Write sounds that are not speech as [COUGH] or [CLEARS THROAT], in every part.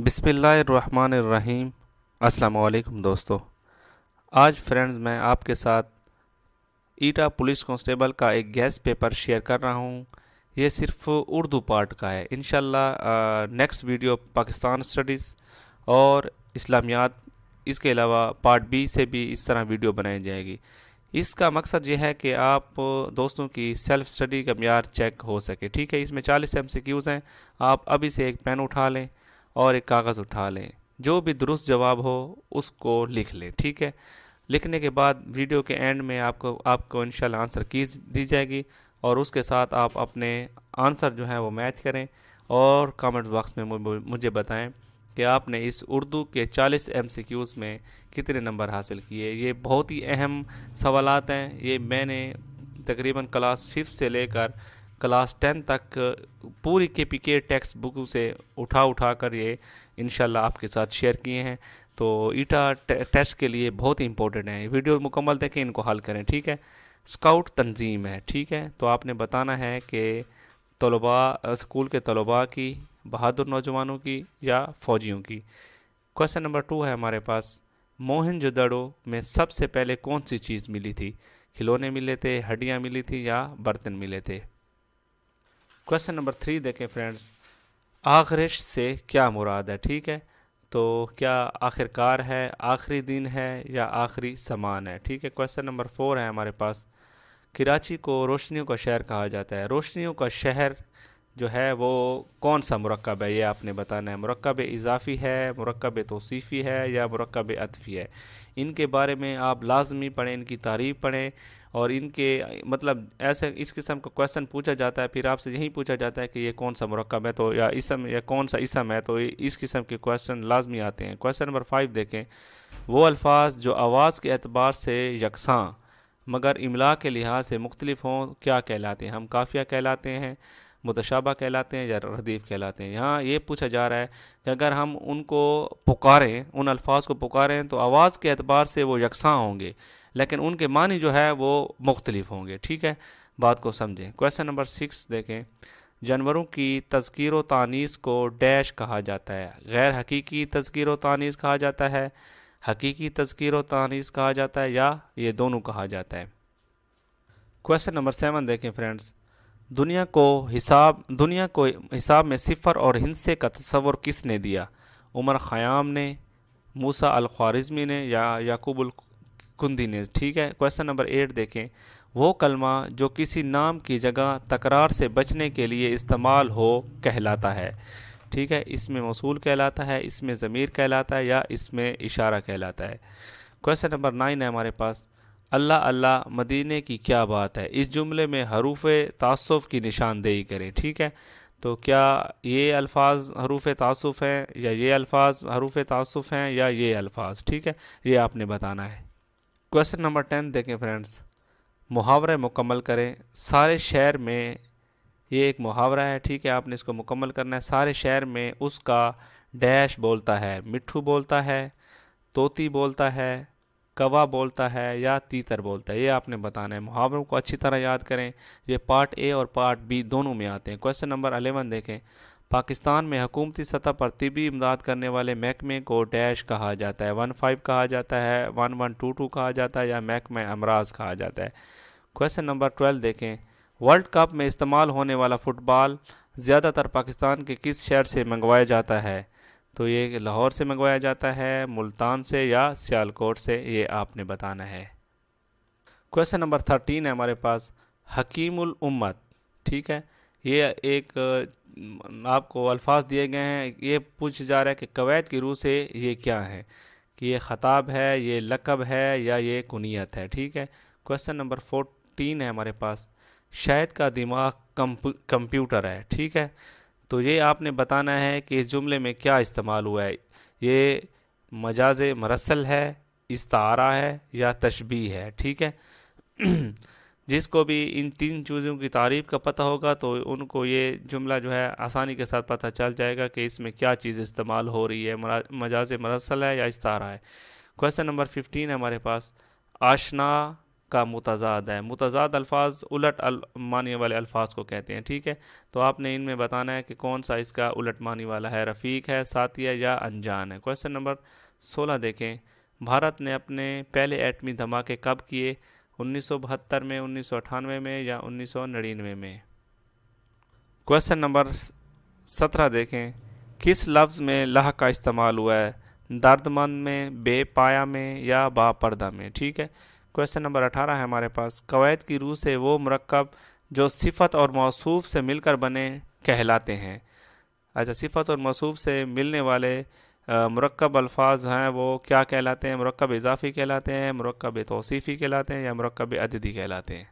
बिसमीम अस्सलाम दोस्तों आज फ्रेंड्स मैं आपके साथ ईटा पुलिस कांस्टेबल का एक गैस पेपर शेयर कर रहा हूँ ये सिर्फ उर्दू पार्ट का है in next video Pakistan studies और इस्लामियात इसके अलावा पार्ट बी से भी इस तरह वीडियो बनाई जाएगी इसका मकसद यह है कि आप दोस्तों की सेल्फ स्टडी का मैार चेक हो सके ठीक है इसमें चालीस एम हैं आप अभी से एक पेन उठा लें और एक कागज़ उठा लें जो भी दुरुस्त जवाब हो उसको लिख लें ठीक है लिखने के बाद वीडियो के एंड में आपको आपको इन आंसर की दी जाएगी और उसके साथ आप अपने आंसर जो हैं वो मैच करें और कमेंट बॉक्स में मुझे बताएं कि आपने इस उर्दू के 40 क्यूज़ में कितने नंबर हासिल किए ये बहुत ही अहम सवालत हैं ये मैंने तकरीबन क्लास फिफ्थ से लेकर क्लास टेन तक पूरी के पी के टेक्स्ट बुक से उठा उठा कर ये इन आपके साथ शेयर किए हैं तो ईटा टेस्ट के लिए बहुत ही इंपॉर्टेंट है वीडियो मुकम्मल देखें इनको हल करें ठीक है स्काउट तंजीम है ठीक है तो आपने बताना है कि तलबा स्कूल के तलबा की बहादुर नौजवानों की या फ़ौजियों की क्वेश्चन नंबर टू है हमारे पास मोहन में सबसे पहले कौन सी चीज़ मिली थी खिलौने मिले थे हड्डियाँ मिली थी या बर्तन मिले थे क्वेश्चन नंबर थ्री देखें फ्रेंड्स आखिरश से क्या मुराद है ठीक है तो क्या आखिरकार है आखिरी दिन है या आखिरी सामान है ठीक है क्वेश्चन नंबर फोर है हमारे पास कराची को रोशनियों का शहर कहा जाता है रोशनियों का शहर जो है वो कौन सा मरकब है ये आपने बताना है मरकब इजाफ़ी है मरकब तोसीफ़ी है या मरकब अतफ़ी है इनके बारे में आप लाजमी पढ़ें इनकी तारीफ़ पढ़ें और इनके मतलब ऐसे इस किस्म का क्वेश्चन पूछा जाता है फिर आपसे यही पूछा जाता है कि ये कौन सा मरकब है तो या इसम या कौन सा इसम है तो इस किस्म के क्वेश्चन लाजमी आते हैं क्वेश्चन नंबर फाइव देखें वो अल्फाज जो आवाज़ के अतबार से यकसा मगर इमला के लिहाज से मुख्तलिफ हों क्या कहलाते हैं हम काफिया कहलाते हैं मुतशाबा कहलाते हैं या रदीफ़ कहलाते हैं यहाँ ये पूछा जा रहा है कि अगर हम उनको पुकारें उन अल्फाज को पुकारें तो आवाज़ के अतबार से वो यकसा होंगे लेकिन उनके मानी जो है वो मुख्तलिफ होंगे ठीक है बात को समझें क्वेश्चन नंबर सिक्स देखें जानवरों की तस्कर तानीस को डैश कहा जाता है गैर हकीकी तस्कर तानीस कहा जाता है हकीकी तस्कर तानीस कहा जाता है या ये दोनों कहा जाता है क्वेश्चन नंबर सेवन देखें फ्रेंड्स दुनिया को हिसाब दुनिया को हिसाब में सिफर और हिंसे का तस्वर किसने दिया उमर ख़याम ने मूसा अलख्वारिज़मी ने या याकूब कुंदी ने ठीक है क्वेश्चन नंबर एट देखें वो कलमा जो किसी नाम की जगह तकरार से बचने के लिए इस्तेमाल हो कहलाता है ठीक है इसमें मौसू कहलाता है इसमें ज़मीर कहलाता है या इसमें इशारा कहलाता है क्वेश्चन नंबर नाइन है हमारे पास अल्लाह अल्लाह मदीने की क्या बात है इस जुमले में हरूफ तसफ़ की निशानदेही करें ठीक है तो क्या ये अल्फाज हरूफ तसफ़ हैं या ये अल्फाज हरूफ तसफ़ हैं या ये अल्फाज ठीक है ये आपने बताना है क्वेश्चन नंबर टेन देखें फ्रेंड्स मुहावरे मुकम्मल करें सारे शहर में ये एक मुहावरा है ठीक है आपने इसको मुकम्मल करना है सारे शहर में उसका डैश बोलता है मिट्ठू बोलता है तोती बोलता है कवा बोलता है या तीतर बोलता है ये आपने बताना है मुहावरों को अच्छी तरह याद करें ये पार्ट ए और पार्ट बी दोनों में आते हैं क्वेश्चन नंबर अलेवन देखें पाकिस्तान में हकूमती सतह पर तिबी इमदाद करने वाले महकमे को डैश कहा जाता है वन फाइव कहा जाता है वन वन टू टू कहा जाता है या महकमे अमराज कहा जाता है क्वेश्चन नंबर ट्वेल्व देखें वर्ल्ड कप में इस्तेमाल होने वाला फुटबॉल ज़्यादातर पाकिस्तान के किस शहर से मंगवाया जाता है तो ये लाहौर से मंगवाया जाता है मुल्तान से या सियालकोट से ये आपने बताना है क्वेश्चन नंबर थर्टीन है हमारे पास हकीमुल उम्मत ठीक है ये एक आपको अल्फाज दिए गए हैं ये पूछ जा रहा है कि कवैत की रूह से ये क्या है कि ये ख़ताब है ये लकब है या ये कुनीत है ठीक है क्वेश्चन नंबर फोर्टीन है हमारे पास शायद का दिमाग कंप्यूटर है ठीक है तो ये आपने बताना है कि इस जुमले में क्या इस्तेमाल हुआ है ये मजाज मरसल है इस्तारा है या तशबी है ठीक है [CLEARS THROAT] जिसको भी इन तीन चीज़ों की तारीफ का पता होगा तो उनको ये जुमला जो है आसानी के साथ पता चल जाएगा कि इसमें क्या चीज़ इस्तेमाल हो रही है मजाज मरसल है या इस्तारा है क्वेश्चन नंबर फिफ्टीन है हमारे पास आशना का मुतजाद है मुतजाद अल्फाज उलट अल, मानी वाले अल्फाज को कहते हैं ठीक है तो आपने इनमें बताना है कि कौन सा इसका उलट मानी वाला है रफ़ीक है साथी है या अनजान है क्वेश्चन नंबर सोलह देखें भारत ने अपने पहले एटमी धमाके कब किए उन्नीस में उन्नीस में या उन्नीस में क्वेश्चन नंबर सत्रह देखें किस लफ्ज़ में लह का इस्तेमाल हुआ है दर्दमंद में बेपाया में या बापर्दा में ठीक है क्वेश्चन नंबर अठारह है हमारे पास कवैत की रूह से वो मरकब जो सिफत और मौसूफ से मिलकर बने कहलाते हैं अच्छा सिफत और मौसूफ से मिलने वाले मरकब अल्फाज हैं वो क्या कहलाते हैं मरकब इजाफी कहलाते हैं मरकब तोसीफ़ी कहलाते हैं या मरकब अददी कहलाते हैं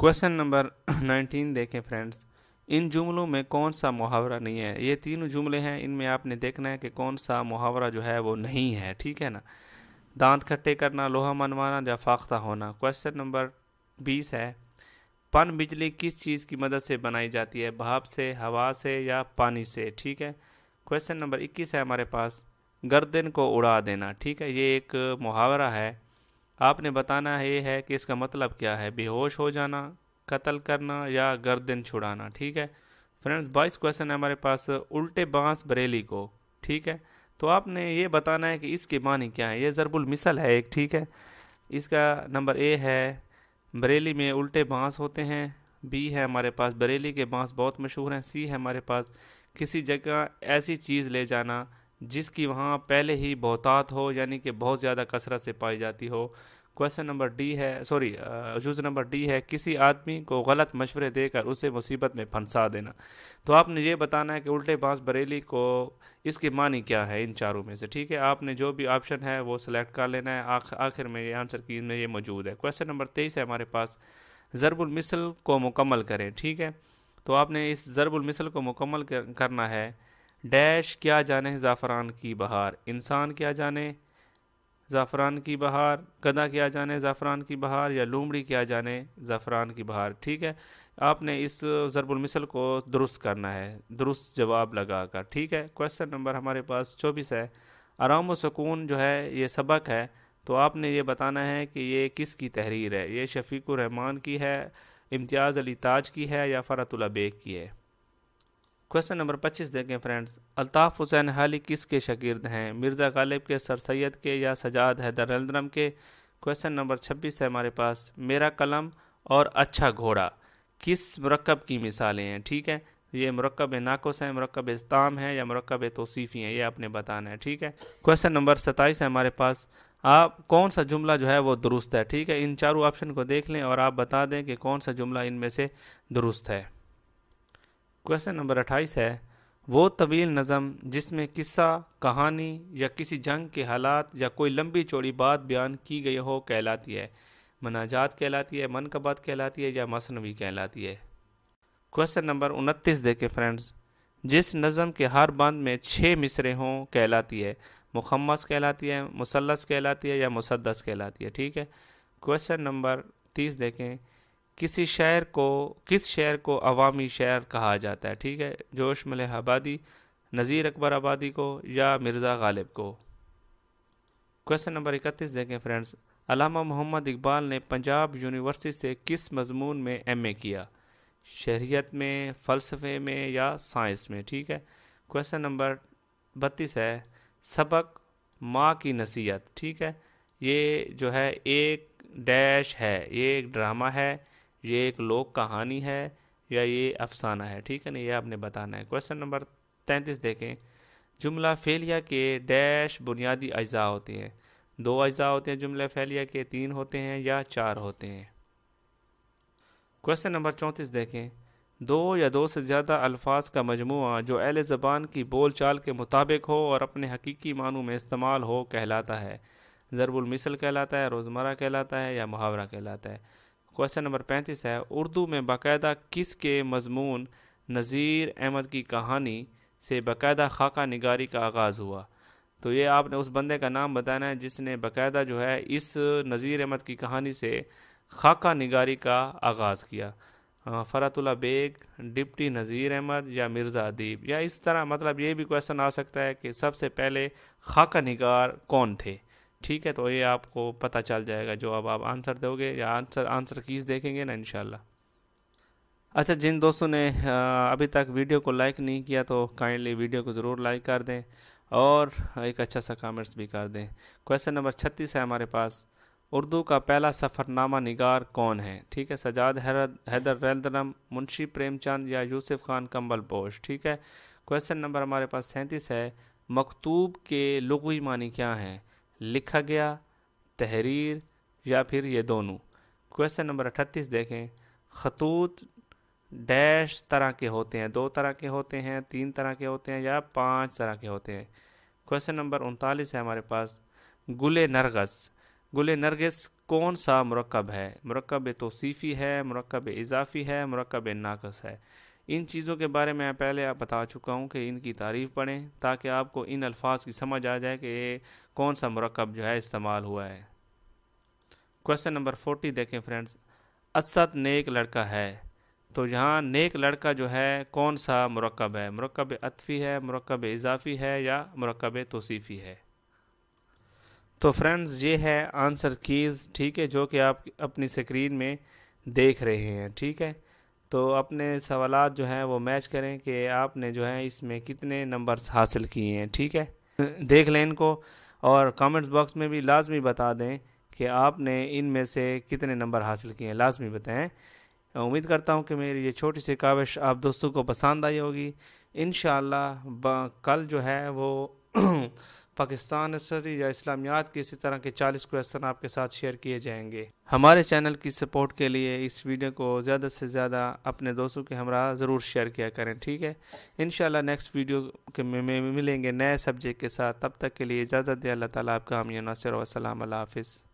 क्वेश्चन नंबर नाइनटीन देखें फ्रेंड्स इन जुमलों में कौन सा मुहावरा नहीं है ये तीनों जुमले हैं इनमें आपने देखना है कि कौन सा मुहावरा जो है वो नहीं है ठीक है ना दांत खट्टे करना लोहा मनवाना या फाख्ता होना क्वेश्चन नंबर बीस है पन बिजली किस चीज़ की मदद से बनाई जाती है भाप से हवा से या पानी से ठीक है क्वेश्चन नंबर इक्कीस है हमारे पास गर्दन को उड़ा देना ठीक है ये एक मुहावरा है आपने बताना ये है कि इसका मतलब क्या है बेहोश हो जाना कत्ल करना या गर्दन छुड़ाना ठीक है फ्रेंड्स बाईस क्वेश्चन है हमारे पास उल्टे बांस बरेली को ठीक है तो आपने ये बताना है कि इसके मानी क्या है ये ज़रबुल मिसल है एक ठीक है इसका नंबर ए है बरेली में उल्टे बाँस होते हैं बी है हमारे पास बरेली के बाँस बहुत मशहूर हैं सी है हमारे पास किसी जगह ऐसी चीज़ ले जाना जिसकी वहाँ पहले ही बहुतात हो यानी कि बहुत ज़्यादा कसरत से पाई जाती हो क्वेश्चन नंबर डी है सॉरी जूज नंबर डी है किसी आदमी को गलत मशवरे देकर उसे मुसीबत में फंसा देना तो आपने ये बताना है कि उल्टे बांस बरेली को इसकी मानी क्या है इन चारों में से ठीक है आपने जो भी ऑप्शन है वो सिलेक्ट कर लेना है आख, आखिर में ये आंसर की में ये मौजूद है क्वेश्चन नंबर तेईस है हमारे पास ज़रबुलमिसल को मुकम्मल करें ठीक है तो आपने इस ज़रबुलमिसल को मुकम्मल करना है डैश क्या जाने ज़ाफ़रान की बहार इंसान क्या जाने ज़ाफ़रान की बहार गदा किया जाने ज़ाफ़रान की बहार या लूमड़ी किया जाने ज़ाफ़रान की बहार ठीक है आपने इस ज़रबुलमिसल को दुरुस्त करना है दुरुस्त जवाब लगा कर ठीक है क्वेश्चन नंबर हमारे पास चौबीस है आराम व सुकून जो है ये सबक है तो आपने ये बताना है कि ये किस की तहरीर है ये शफीक रहमान की है इम्तियाज़ अली ताज की है या फ़रतुल्ला बेग की है क्वेश्चन नंबर 25 देखें फ्रेंड्स अल्ताफ़ हुसैन हाली किसके शागिर्द हैं मिर्ज़ा गालिब के सर सैद के या सजाद हैदर अलद्रम के क्वेश्चन नंबर 26 है हमारे पास मेरा कलम और अच्छा घोड़ा किस मरकब की मिसालें हैं ठीक है ये मरकब नाकुस हैं मरकब इस्ताम है या मरकब तोसीफ़ी हैं ये आपने बताना है ठीक है क्वेश्चन नंबर सत्ताईस है हमारे पास आप कौन सा जुमला जो है वो दुरुस्त है ठीक है इन चारों ऑप्शन को देख लें और आप बता दें कि कौन सा जुमला इनमें से दुरुस्त है क्वेश्चन नंबर अट्ठाईस है वो तवील नज़म जिसमें किस्सा कहानी या किसी जंग के हालात या कोई लंबी चौड़ी बात बयान की गई हो कहलाती है मनाजात कहलाती है मन कबात कहलाती है या मसनवी कहलाती है क्वेश्चन नंबर उनतीस देखें फ्रेंड्स जिस नज़म के हर बंद में छः मिसरे हों कहलाती है मुखमस कहलाती है मुसलस कहलाती है या मुसदस कहलाती है ठीक है क्वेश्चन नंबर तीस देखें किसी शहर को किस शहर को अवामी शहर कहा जाता है ठीक है जोश मल आबादी नज़ीर अकबर आबादी को या मिर्ज़ा गालिब को क्वेश्चन नंबर इकतीस देखें फ्रेंड्स अलामा मोहम्मद इकबाल ने पंजाब यूनिवर्सिटी से किस मजमून में एम ए किया शहरीत में फ़लसफ़े में या साइंस में ठीक है क्वेश्चन नंबर बत्तीस है सबक माँ की नसीहत ठीक है ये जो है एक डैश है ये एक ड्रामा है ये एक लोक कहानी है या ये अफसाना है ठीक है ना ये आपने बताना है क्वेश्चन नंबर तैंतीस देखें जुमला फेलिया के डैश बुनियादी अज्जा होते हैं दो अज्जा होते हैं जुमला फेलिया के तीन होते हैं या चार होते हैं क्वेश्चन नंबर चौंतीस देखें दो या दो से ज़्यादा अल्फाज का मजमू जो अहल ज़बान की बोल चाल के मुताबिक हो और अपने हकीकी मानों में इस्तेमाल हो कहलाता है ज़रबुलमिसल कहलाता है रोज़मर्रा कहलाता है या मुहावरा कहलाता है क्वेश्चन नंबर पैंतीस है उर्दू में बाकायदा किस के मजमून नज़ीर अहमद की कहानी से बाकायदा खाका निगारी का आगाज़ हुआ तो ये आपने उस बंदे का नाम बताना है जिसने बाकायदा जो है इस नज़ीर अहमद की कहानी से खाका निगारी का आगाज़ किया फ़रातुल्ला बेग डिप्टी नज़ीर अहमद या मिर्ज़ा अदीब या इस तरह मतलब ये भी क्वेश्चन आ सकता है कि सबसे पहले खाका निगार कौन थे ठीक है तो ये आपको पता चल जाएगा जो अब आप आंसर दोगे या आंसर आंसर कीज़ देखेंगे ना इनशाला अच्छा जिन दोस्तों ने अभी तक वीडियो को लाइक नहीं किया तो काइंडली वीडियो को ज़रूर लाइक कर दें और एक अच्छा सा कमेंट्स भी कर दें क्वेश्चन नंबर छत्तीस है हमारे पास उर्दू का पहला सफ़रनामा निगार कौन है ठीक है सजाद हैरद हैदर रैलदरम मुंशी प्रेमचंद या यूसुफ खान कम्बल पोश ठीक है क्वेश्चन नंबर हमारे पास सैंतीस है मकतूब के लगवी मानी क्या हैं लिखा गया तहरीर या फिर ये दोनों क्वेश्चन नंबर अठतीस देखें खतूत डैश तरह के होते हैं दो तरह के होते हैं तीन तरह के होते हैं या पांच तरह के होते हैं क्वेश्चन नंबर उनतालीस है हमारे पास गुले नरगस गुले नरगस कौन सा मरकब है मरकब तोसीफ़ी है मरकब इजाफ़ी है मरकब नाकस है इन चीज़ों के बारे में पहले आप बता चुका हूँ कि इनकी तारीफ़ पढ़ें ताकि आपको इन अल्फाज की समझ आ जाए कि ये कौन सा मरकब जो है इस्तेमाल हुआ है क्वेश्चन नंबर फोर्टी देखें फ्रेंड्स असद नेक लड़का है तो यहाँ नेक लड़का जो है कौन सा मरकब है मरकब अतफ़ी है मरकब इजाफ़ी है या मरकब तोसीफ़ी है तो फ्रेंड्स ये है आंसर कीज़ ठीक है जो कि आप अपनी स्क्रीन में देख रहे हैं ठीक है तो अपने सवाल जो हैं वो मैच करें कि आपने जो है इसमें कितने नंबर्स हासिल किए हैं ठीक है देख लें इनको और कमेंट्स बॉक्स में भी लाजमी बता दें कि आपने इन में से कितने नंबर हासिल किए हैं लाजमी बताएं उम्मीद करता हूँ कि मेरी ये छोटी सी काविश आप दोस्तों को पसंद आई होगी इन कल जो है वो [CLEARS THROAT] पाकिस्तान नर्सरी या इस्लामियात के इसी तरह के 40 क्वेश्चन आपके साथ शेयर किए जाएंगे हमारे चैनल की सपोर्ट के लिए इस वीडियो को ज़्यादा से ज़्यादा अपने दोस्तों के हमरा ज़रूर शेयर किया करें ठीक है इन नेक्स्ट वीडियो के में मिलेंगे नए सब्जेक्ट के साथ तब तक के लिए इजाज़त दे अल्लाह ताला आपका हमिया नासिर वसलम हाफिज़